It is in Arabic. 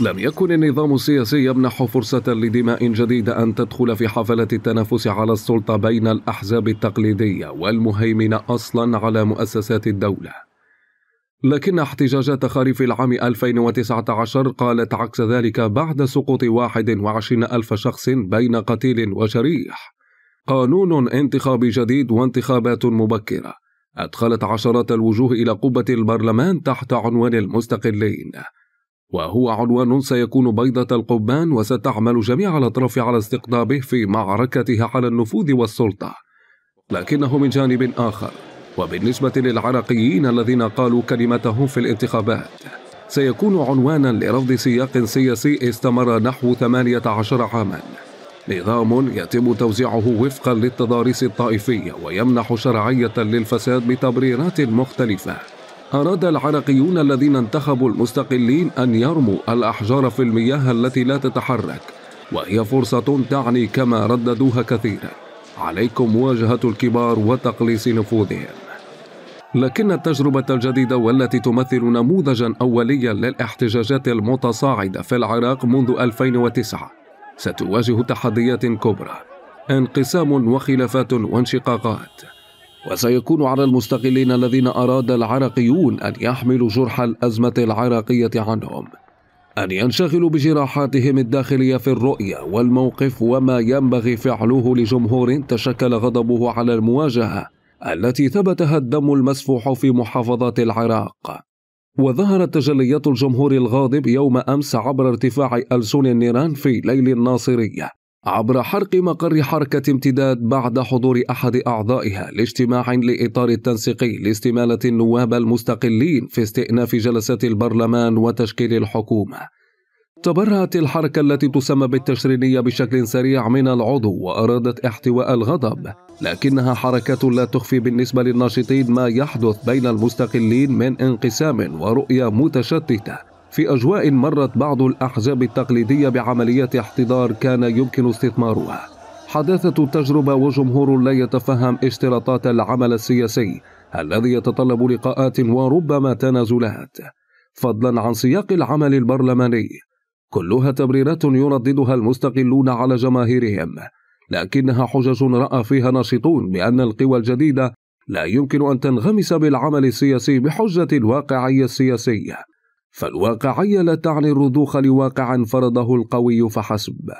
لم يكن النظام السياسي يمنح فرصة لدماء جديدة أن تدخل في حفلة التنافس على السلطة بين الأحزاب التقليدية والمهيمنة أصلا على مؤسسات الدولة لكن احتجاجات خريف العام 2019 قالت عكس ذلك بعد سقوط 21 ألف شخص بين قتيل وشريح قانون انتخابي جديد وانتخابات مبكرة أدخلت عشرات الوجوه إلى قبة البرلمان تحت عنوان المستقلين وهو عنوان سيكون بيضة القبان وستعمل جميع الأطراف على استقطابه في معركتها على النفوذ والسلطة لكنه من جانب آخر وبالنسبة للعراقيين الذين قالوا كلمتهم في الانتخابات سيكون عنوانا لرفض سياق سياسي استمر نحو 18 عاما نظام يتم توزيعه وفقا للتضاريس الطائفية ويمنح شرعية للفساد بتبريرات مختلفة أراد العراقيون الذين انتخبوا المستقلين أن يرموا الأحجار في المياه التي لا تتحرك وهي فرصة تعني كما رددوها كثيرا عليكم مواجهة الكبار وتقليص نفوذهم لكن التجربة الجديدة والتي تمثل نموذجا أوليا للاحتجاجات المتصاعدة في العراق منذ 2009 ستواجه تحديات كبرى انقسام وخلافات وانشقاقات وسيكون على المستقلين الذين أراد العراقيون أن يحملوا جرح الأزمة العراقية عنهم أن ينشغلوا بجراحاتهم الداخلية في الرؤية والموقف وما ينبغي فعله لجمهور تشكل غضبه على المواجهة التي ثبتها الدم المسفوح في محافظات العراق وظهرت تجليات الجمهور الغاضب يوم أمس عبر ارتفاع السون النيران في ليل الناصرية عبر حرق مقر حركة امتداد بعد حضور أحد أعضائها لاجتماع لإطار التنسيقي لاستمالة النواب المستقلين في استئناف جلسات البرلمان وتشكيل الحكومة. تبرأت الحركة التي تسمى بالتشرينية بشكل سريع من العضو وأرادت احتواء الغضب، لكنها حركة لا تخفي بالنسبة للناشطين ما يحدث بين المستقلين من انقسام ورؤية متشتتة في أجواء مرت بعض الأحزاب التقليدية بعمليات احتضار كان يمكن استثمارها حداثة التجربة وجمهور لا يتفهم اشتراطات العمل السياسي الذي يتطلب لقاءات وربما تنازلات فضلا عن سياق العمل البرلماني كلها تبريرات يرددها المستقلون على جماهيرهم لكنها حجج راى فيها ناشطون بان القوى الجديده لا يمكن ان تنغمس بالعمل السياسي بحجه الواقعيه السياسيه فالواقعية لا تعني الرضوخ لواقع فرضه القوي فحسب